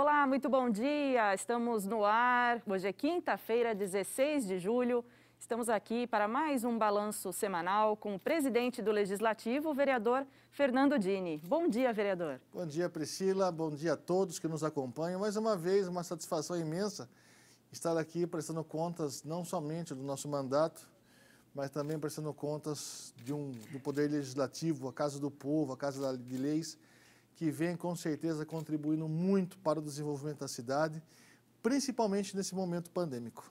Olá, muito bom dia. Estamos no ar. Hoje é quinta-feira, 16 de julho. Estamos aqui para mais um balanço semanal com o presidente do Legislativo, o vereador Fernando Dini. Bom dia, vereador. Bom dia, Priscila. Bom dia a todos que nos acompanham. Mais uma vez, uma satisfação imensa estar aqui prestando contas não somente do nosso mandato, mas também prestando contas de um, do Poder Legislativo, a Casa do Povo, a Casa de Leis que vem com certeza contribuindo muito para o desenvolvimento da cidade, principalmente nesse momento pandêmico.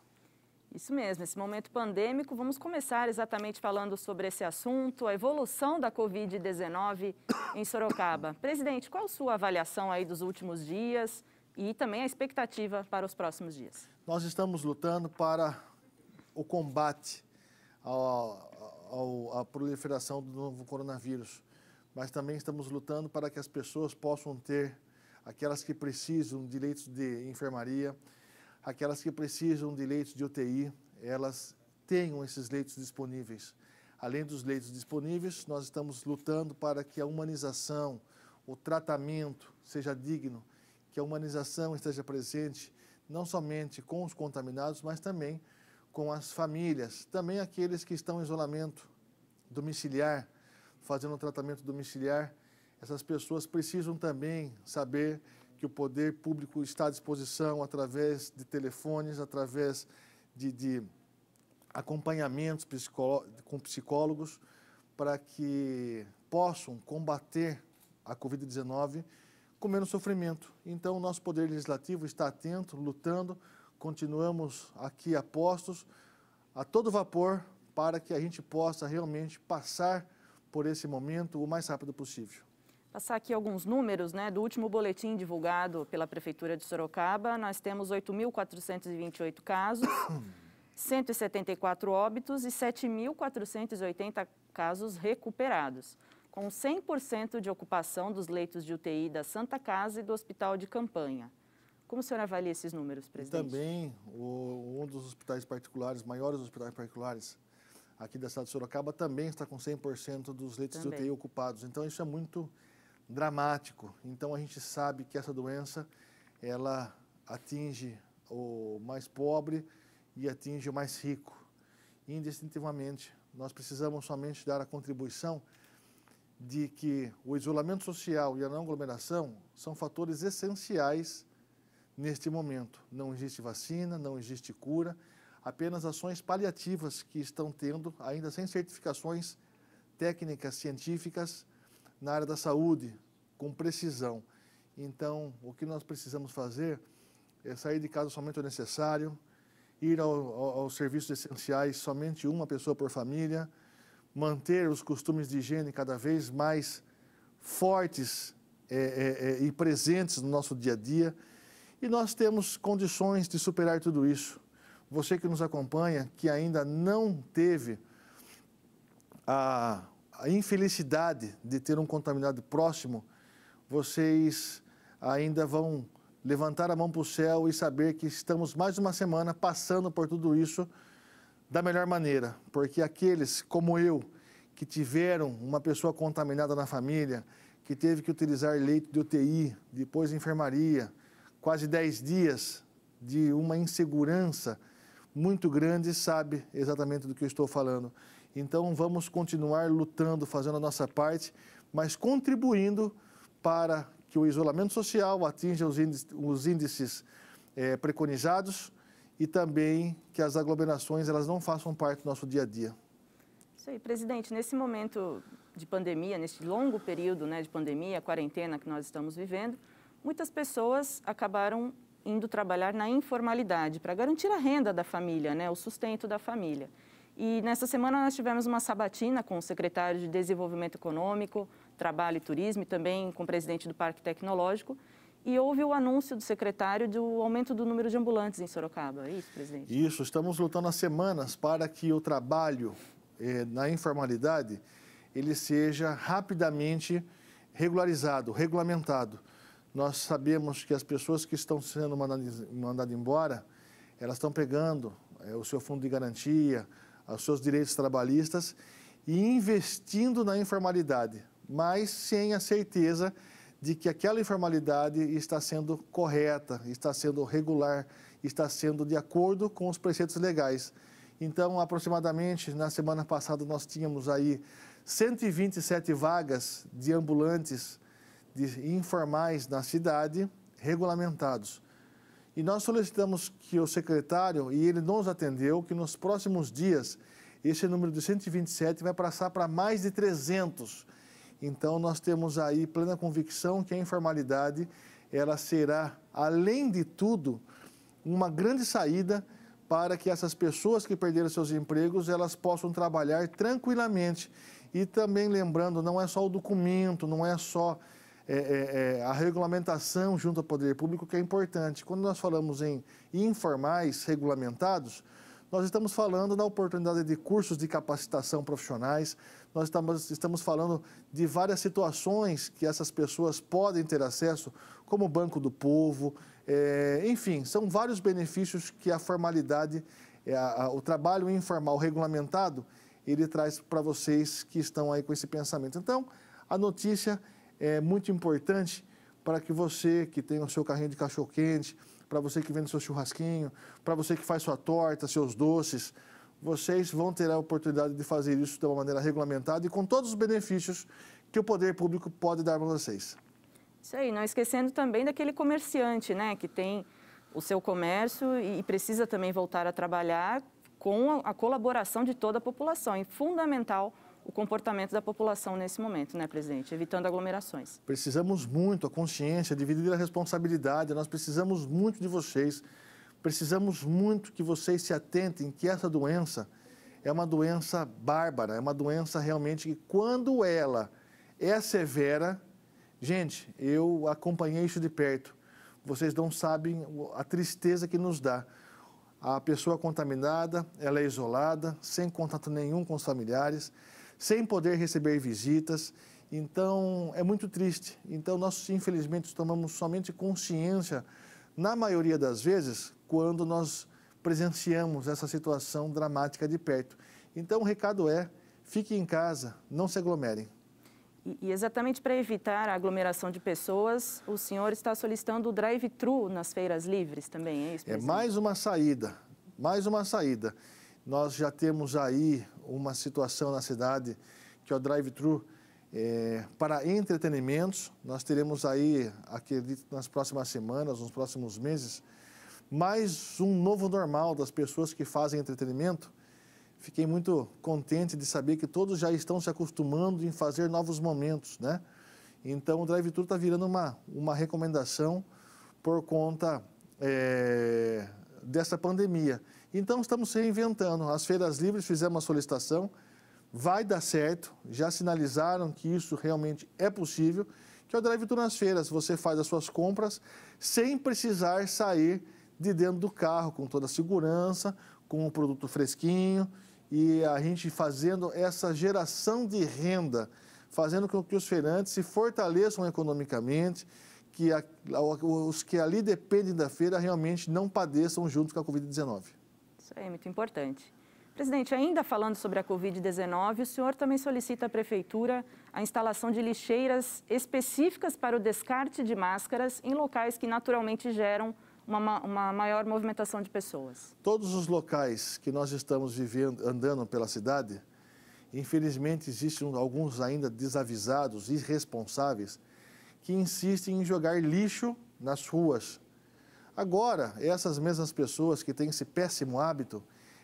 Isso mesmo, esse momento pandêmico, vamos começar exatamente falando sobre esse assunto, a evolução da Covid-19 em Sorocaba. Presidente, qual a sua avaliação aí dos últimos dias e também a expectativa para os próximos dias? Nós estamos lutando para o combate ao, à proliferação do novo coronavírus mas também estamos lutando para que as pessoas possam ter, aquelas que precisam de leitos de enfermaria, aquelas que precisam de leitos de UTI, elas tenham esses leitos disponíveis. Além dos leitos disponíveis, nós estamos lutando para que a humanização, o tratamento seja digno, que a humanização esteja presente, não somente com os contaminados, mas também com as famílias, também aqueles que estão em isolamento domiciliar, fazendo um tratamento domiciliar, essas pessoas precisam também saber que o poder público está à disposição através de telefones, através de, de acompanhamentos psicó com psicólogos, para que possam combater a Covid-19 com menos sofrimento. Então, o nosso Poder Legislativo está atento, lutando, continuamos aqui apostos, a todo vapor, para que a gente possa realmente passar por esse momento o mais rápido possível. Passar aqui alguns números, né? Do último boletim divulgado pela Prefeitura de Sorocaba, nós temos 8.428 casos, 174 óbitos e 7.480 casos recuperados, com 100% de ocupação dos leitos de UTI da Santa Casa e do Hospital de Campanha. Como o senhor avalia esses números, presidente? E também o, um dos hospitais particulares, maiores hospitais particulares aqui da cidade de Sorocaba também está com 100% dos leitos também. de UTI ocupados. Então isso é muito dramático. Então a gente sabe que essa doença ela atinge o mais pobre e atinge o mais rico. Indistintivamente, nós precisamos somente dar a contribuição de que o isolamento social e a não aglomeração são fatores essenciais neste momento. Não existe vacina, não existe cura, apenas ações paliativas que estão tendo, ainda sem certificações técnicas científicas na área da saúde, com precisão. Então, o que nós precisamos fazer é sair de casa somente o necessário, ir ao, ao, aos serviços essenciais somente uma pessoa por família, manter os costumes de higiene cada vez mais fortes é, é, é, e presentes no nosso dia a dia. E nós temos condições de superar tudo isso você que nos acompanha, que ainda não teve a, a infelicidade de ter um contaminado próximo, vocês ainda vão levantar a mão para o céu e saber que estamos mais uma semana passando por tudo isso da melhor maneira, porque aqueles como eu que tiveram uma pessoa contaminada na família, que teve que utilizar leito de UTI, depois enfermaria, quase 10 dias de uma insegurança muito grande sabe exatamente do que eu estou falando. Então vamos continuar lutando, fazendo a nossa parte, mas contribuindo para que o isolamento social atinja os índices, os índices é, preconizados e também que as aglomerações elas não façam parte do nosso dia a dia. Isso aí, presidente. Nesse momento de pandemia, neste longo período né, de pandemia, quarentena que nós estamos vivendo, muitas pessoas acabaram indo trabalhar na informalidade para garantir a renda da família, né, o sustento da família. E nessa semana nós tivemos uma sabatina com o secretário de Desenvolvimento Econômico, Trabalho e Turismo e também com o presidente do Parque Tecnológico. E houve o anúncio do secretário do aumento do número de ambulantes em Sorocaba. É isso, presidente? Isso, estamos lutando há semanas para que o trabalho eh, na informalidade ele seja rapidamente regularizado, regulamentado. Nós sabemos que as pessoas que estão sendo mandadas, mandadas embora, elas estão pegando é, o seu fundo de garantia, os seus direitos trabalhistas e investindo na informalidade, mas sem a certeza de que aquela informalidade está sendo correta, está sendo regular, está sendo de acordo com os preceitos legais. Então, aproximadamente na semana passada nós tínhamos aí 127 vagas de ambulantes informais na cidade, regulamentados. E nós solicitamos que o secretário, e ele nos atendeu, que nos próximos dias esse número de 127 vai passar para mais de 300. Então nós temos aí plena convicção que a informalidade ela será, além de tudo, uma grande saída para que essas pessoas que perderam seus empregos elas possam trabalhar tranquilamente. E também lembrando, não é só o documento, não é só é, é, é, a regulamentação junto ao poder público que é importante. Quando nós falamos em informais regulamentados, nós estamos falando da oportunidade de cursos de capacitação profissionais, nós estamos, estamos falando de várias situações que essas pessoas podem ter acesso, como o Banco do Povo, é, enfim, são vários benefícios que a formalidade, é, a, a, o trabalho informal regulamentado, ele traz para vocês que estão aí com esse pensamento. Então, a notícia é muito importante para que você que tem o seu carrinho de cachorro quente, para você que vende seu churrasquinho, para você que faz sua torta, seus doces, vocês vão ter a oportunidade de fazer isso de uma maneira regulamentada e com todos os benefícios que o poder público pode dar para vocês. Isso aí, não esquecendo também daquele comerciante, né, que tem o seu comércio e precisa também voltar a trabalhar com a colaboração de toda a população. É fundamental o comportamento da população nesse momento, né, presidente? Evitando aglomerações. Precisamos muito a consciência, é dividir a responsabilidade. Nós precisamos muito de vocês. Precisamos muito que vocês se atentem que essa doença é uma doença bárbara, é uma doença realmente que quando ela é severa, gente, eu acompanhei isso de perto. Vocês não sabem a tristeza que nos dá. A pessoa contaminada, ela é isolada, sem contato nenhum com os familiares sem poder receber visitas. Então, é muito triste. Então, nós, infelizmente, tomamos somente consciência, na maioria das vezes, quando nós presenciamos essa situação dramática de perto. Então, o recado é: fiquem em casa, não se aglomerem. E exatamente para evitar a aglomeração de pessoas, o senhor está solicitando o drive-thru nas feiras livres também, é isso? É presidente? É mais uma saída, mais uma saída. Nós já temos aí uma situação na cidade que é o drive-thru é, para entretenimentos. Nós teremos aí, acredito, nas próximas semanas, nos próximos meses, mais um novo normal das pessoas que fazem entretenimento. Fiquei muito contente de saber que todos já estão se acostumando em fazer novos momentos, né? Então, o drive-thru está virando uma, uma recomendação por conta é, dessa pandemia. Então, estamos reinventando. As feiras livres fizeram uma solicitação, vai dar certo, já sinalizaram que isso realmente é possível, que é o drive-thru nas feiras. Você faz as suas compras sem precisar sair de dentro do carro, com toda a segurança, com o produto fresquinho e a gente fazendo essa geração de renda, fazendo com que os feirantes se fortaleçam economicamente, que a, os que ali dependem da feira realmente não padeçam junto com a Covid-19. Isso é muito importante. Presidente, ainda falando sobre a Covid-19, o senhor também solicita à Prefeitura a instalação de lixeiras específicas para o descarte de máscaras em locais que naturalmente geram uma, uma maior movimentação de pessoas. Todos os locais que nós estamos vivendo, andando pela cidade, infelizmente existem alguns ainda desavisados, irresponsáveis, que insistem em jogar lixo nas ruas, Agora, essas mesmas pessoas que têm esse péssimo hábito,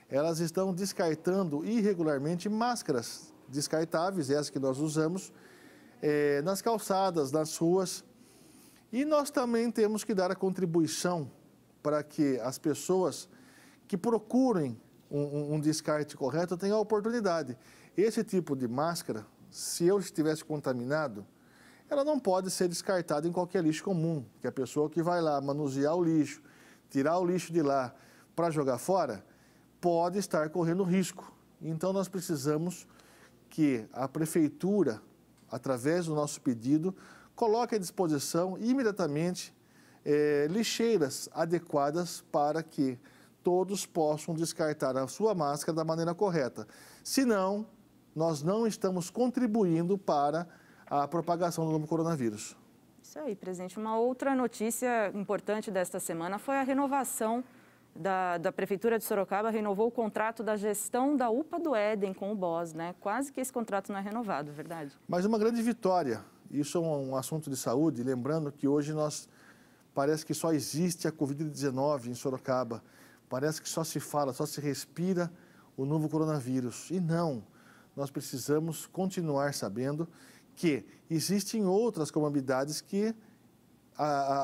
elas estão descartando irregularmente máscaras descartáveis, essas que nós usamos, é, nas calçadas, nas ruas. E nós também temos que dar a contribuição para que as pessoas que procurem um, um descarte correto tenham a oportunidade. Esse tipo de máscara, se eu estivesse contaminado, ela não pode ser descartada em qualquer lixo comum, que a pessoa que vai lá manusear o lixo, tirar o lixo de lá para jogar fora, pode estar correndo risco. Então nós precisamos que a prefeitura, através do nosso pedido, coloque à disposição imediatamente é, lixeiras adequadas para que todos possam descartar a sua máscara da maneira correta. Senão, nós não estamos contribuindo para a propagação do novo coronavírus. Isso aí, presidente. Uma outra notícia importante desta semana foi a renovação da, da, Prefeitura de Sorocaba, renovou o contrato da gestão da UPA do Éden com o BOS, né? Quase que esse contrato não é renovado, é verdade? Mas uma grande vitória. Isso é um assunto de saúde, lembrando que hoje nós parece que só existe a Covid-19 em Sorocaba. Parece que só se fala, só se respira o novo coronavírus. E não, nós precisamos continuar sabendo que existem outras comorbidades que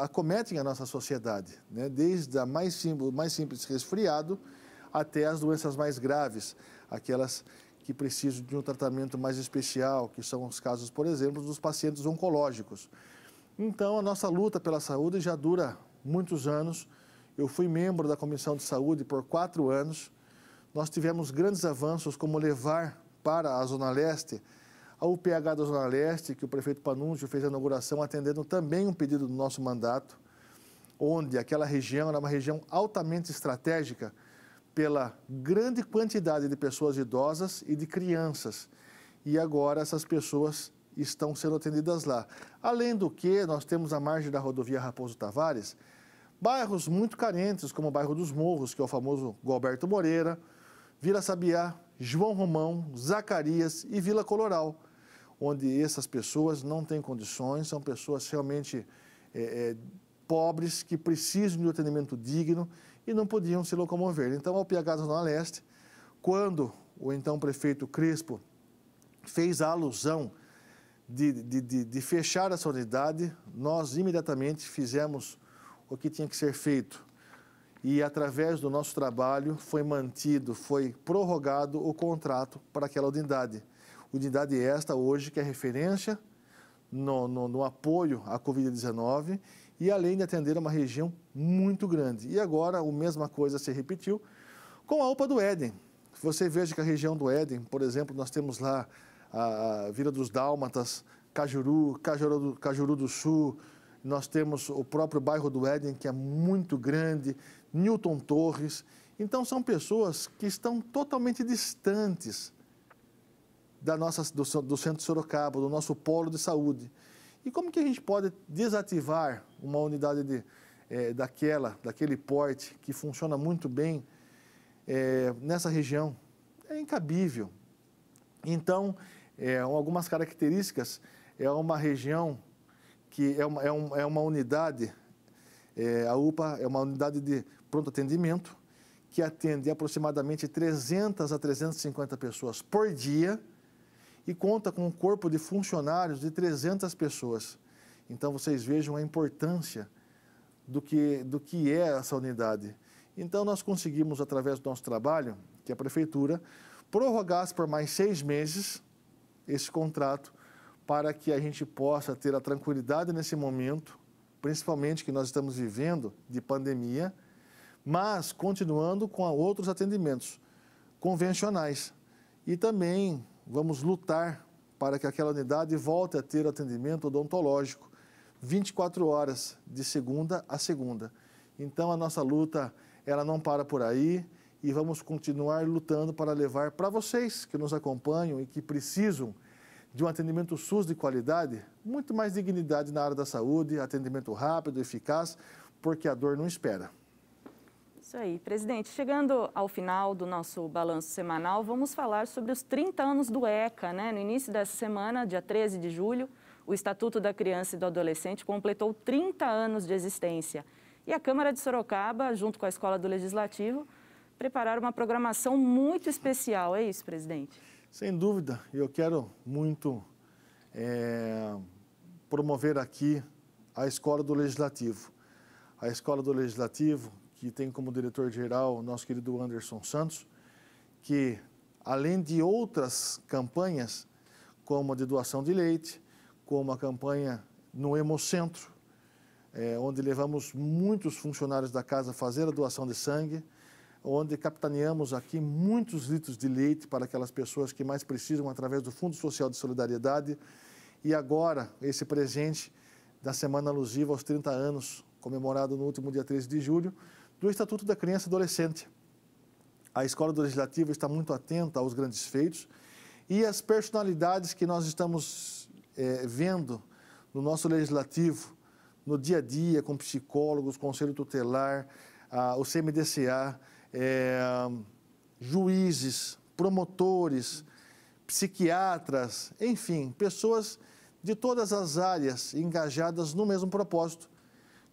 acometem a nossa sociedade, né? desde a mais mais simples resfriado até as doenças mais graves, aquelas que precisam de um tratamento mais especial, que são os casos, por exemplo, dos pacientes oncológicos. Então, a nossa luta pela saúde já dura muitos anos. Eu fui membro da Comissão de Saúde por quatro anos. Nós tivemos grandes avanços, como levar para a Zona Leste a UPH da Zona Leste, que o prefeito Panunzio fez a inauguração atendendo também um pedido do nosso mandato, onde aquela região era uma região altamente estratégica pela grande quantidade de pessoas idosas e de crianças. E agora essas pessoas estão sendo atendidas lá. Além do que, nós temos a margem da rodovia Raposo Tavares, bairros muito carentes, como o bairro dos Morros, que é o famoso Gilberto Moreira, Vila Sabiá, João Romão, Zacarias e Vila Coloral onde essas pessoas não têm condições, são pessoas realmente é, é, pobres que precisam de um atendimento digno e não podiam se locomover. Então, ao PH da Zona Leste, quando o então prefeito Crespo fez a alusão de, de, de, de fechar essa unidade, nós imediatamente fizemos o que tinha que ser feito e através do nosso trabalho foi mantido, foi prorrogado o contrato para aquela unidade. Unidade esta hoje que é referência no, no, no apoio à Covid-19 e além de atender uma região muito grande. E agora a mesma coisa se repetiu com a UPA do Éden. Você veja que a região do Éden, por exemplo, nós temos lá a Vila dos Dálmatas, Cajuru, Cajuru do, Cajuru do Sul, nós temos o próprio bairro do Éden, que é muito grande, Newton Torres. Então, são pessoas que estão totalmente distantes da nossa, do, do centro de Sorocaba, do nosso polo de saúde. E como que a gente pode desativar uma unidade de, é, daquela, daquele porte que funciona muito bem é, nessa região? É incabível. Então, é, algumas características, é uma região que é uma, é um, é uma unidade, a UPA é uma unidade de pronto atendimento, que atende aproximadamente 300 a 350 pessoas por dia, e conta com um corpo de funcionários de 300 pessoas. Então vocês vejam a importância do que, do que é essa unidade. Então nós conseguimos, através do nosso trabalho, que é a Prefeitura, prorrogasse por mais seis meses esse contrato para que a gente possa ter a tranquilidade nesse momento, principalmente que nós estamos vivendo de pandemia, mas continuando com outros atendimentos convencionais e também vamos lutar para que aquela unidade volte a ter atendimento odontológico 24 horas, de segunda a segunda. Então, a nossa luta, ela não para por aí e vamos continuar lutando para levar para vocês que nos acompanham e que precisam de um atendimento SUS de qualidade, muito mais dignidade na área da saúde, atendimento rápido, eficaz, porque a dor não espera. Isso aí, presidente. Chegando ao final do nosso balanço semanal, vamos falar sobre os 30 anos do ECA. Né? No início dessa semana, dia 13 de julho, o Estatuto da Criança e do Adolescente completou 30 anos de existência. E a Câmara de Sorocaba, junto com a Escola do Legislativo, prepararam uma programação muito especial. É isso, presidente? Sem dúvida. Eu quero muito é, promover aqui a Escola do Legislativo. A Escola do Legislativo que tem como diretor-geral o nosso querido Anderson Santos, que além de outras campanhas, como a de doação de leite, como a campanha no Hemocentro, é, onde levamos muitos funcionários da casa a fazer a doação de sangue, onde capitaneamos aqui muitos litros de leite para aquelas pessoas que mais precisam através do Fundo Social de Solidariedade. E agora, esse presente da semana alusiva aos 30 anos, comemorado no último dia 13 de julho, do Estatuto da Criança e Adolescente. A escola do Legislativo está muito atenta aos grandes feitos e às personalidades que nós estamos é, vendo no nosso Legislativo, no dia a dia, com psicólogos, conselho tutelar, a, o CMDCA, é, juízes, promotores, psiquiatras, enfim, pessoas de todas as áreas engajadas no mesmo propósito,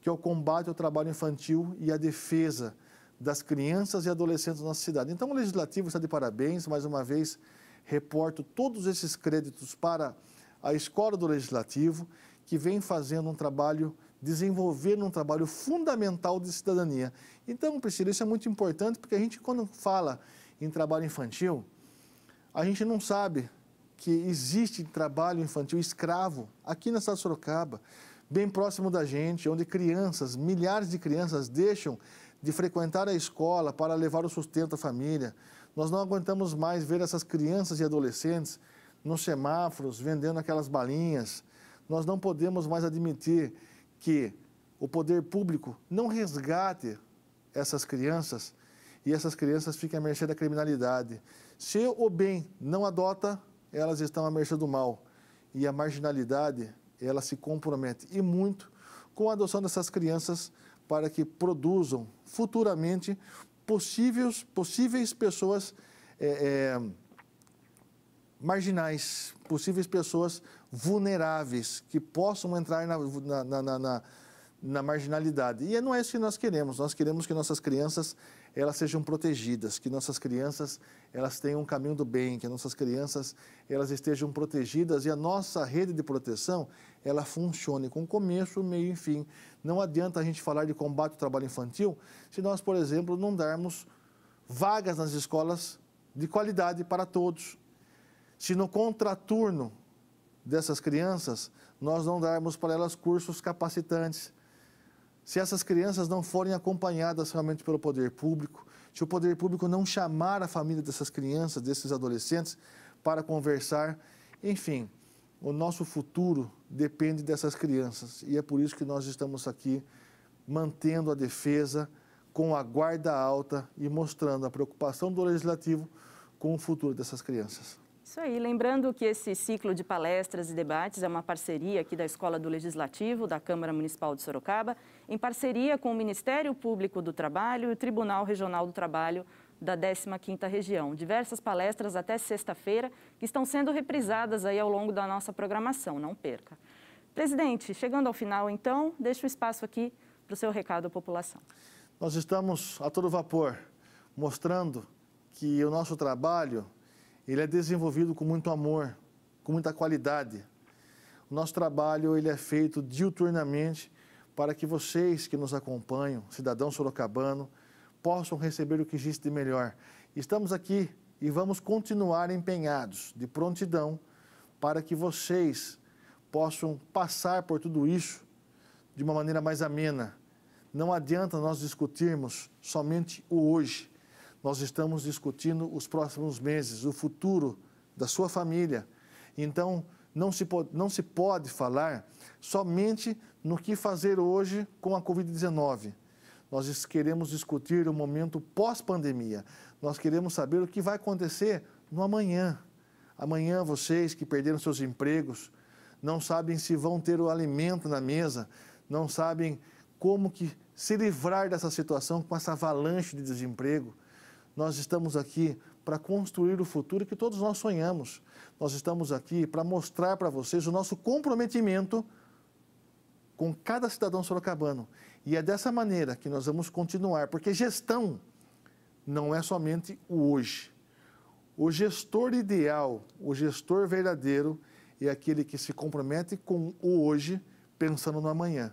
que é o combate ao trabalho infantil e a defesa das crianças e adolescentes na nossa cidade. Então, o Legislativo está de parabéns, mais uma vez, reporto todos esses créditos para a Escola do Legislativo, que vem fazendo um trabalho desenvolvendo um trabalho fundamental de cidadania. Então, Priscila, isso é muito importante porque a gente, quando fala em trabalho infantil, a gente não sabe que existe trabalho infantil escravo aqui na cidade de Sorocaba bem próximo da gente, onde crianças, milhares de crianças deixam de frequentar a escola para levar o sustento à família. Nós não aguentamos mais ver essas crianças e adolescentes nos semáforos vendendo aquelas balinhas. Nós não podemos mais admitir que o poder público não resgate essas crianças e essas crianças fiquem à mercê da criminalidade. Se o bem não adota, elas estão à mercê do mal. E a marginalidade ela se compromete e muito com a adoção dessas crianças para que produzam futuramente possíveis, possíveis pessoas é, é, marginais, possíveis pessoas vulneráveis que possam entrar na, na, na, na marginalidade. E é, não é isso que nós queremos. Nós queremos que nossas crianças elas sejam protegidas, que nossas crianças elas tenham um caminho do bem, que nossas crianças elas estejam protegidas e a nossa rede de proteção ela funcione com começo, meio e fim. Não adianta a gente falar de combate ao trabalho infantil se nós, por exemplo, não darmos vagas nas escolas de qualidade para todos. Se no contraturno dessas crianças nós não darmos para elas cursos capacitantes, se essas crianças não forem acompanhadas realmente pelo poder público, se o poder público não chamar a família dessas crianças, desses adolescentes, para conversar, enfim, o nosso futuro depende dessas crianças e é por isso que nós estamos aqui mantendo a defesa com a guarda alta e mostrando a preocupação do legislativo com o futuro dessas crianças. Isso aí, lembrando que esse ciclo de palestras e debates é uma parceria aqui da Escola do Legislativo, da Câmara Municipal de Sorocaba, em parceria com o Ministério Público do Trabalho e o Tribunal Regional do Trabalho da 15ª Região. Diversas palestras até sexta-feira que estão sendo reprisadas aí ao longo da nossa programação, não perca. Presidente, chegando ao final então, deixo o espaço aqui para o seu recado à população. Nós estamos a todo vapor mostrando que o nosso trabalho ele é desenvolvido com muito amor, com muita qualidade. O nosso trabalho ele é feito diuturnamente para que vocês que nos acompanham, cidadão sorocabano, possam receber o que existe de melhor. Estamos aqui e vamos continuar empenhados de prontidão para que vocês possam passar por tudo isso de uma maneira mais amena. Não adianta nós discutirmos somente o hoje. Nós estamos discutindo os próximos meses, o futuro da sua família. Então, não se pode, não se pode falar somente no que fazer hoje com a Covid-19. Nós queremos discutir o momento pós-pandemia. Nós queremos saber o que vai acontecer no amanhã. Amanhã, vocês que perderam seus empregos, não sabem se vão ter o alimento na mesa, não sabem como que se livrar dessa situação com essa avalanche de desemprego. Nós estamos aqui para construir o futuro que todos nós sonhamos. Nós estamos aqui para mostrar para vocês o nosso comprometimento com cada cidadão sorocabano. E é dessa maneira que nós vamos continuar, porque gestão não é somente o hoje. O gestor ideal, o gestor verdadeiro, é aquele que se compromete com o hoje, pensando no amanhã.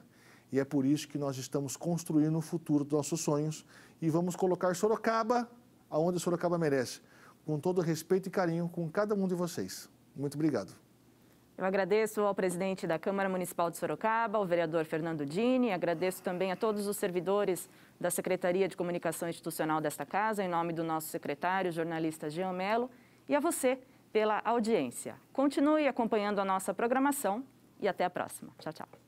E é por isso que nós estamos construindo o futuro dos nossos sonhos e vamos colocar Sorocaba aonde Sorocaba merece. Com todo respeito e carinho com cada um de vocês. Muito obrigado. Eu agradeço ao presidente da Câmara Municipal de Sorocaba, ao vereador Fernando Dini, agradeço também a todos os servidores da Secretaria de Comunicação Institucional desta casa, em nome do nosso secretário, jornalista Jean Mello, e a você pela audiência. Continue acompanhando a nossa programação e até a próxima. Tchau, tchau.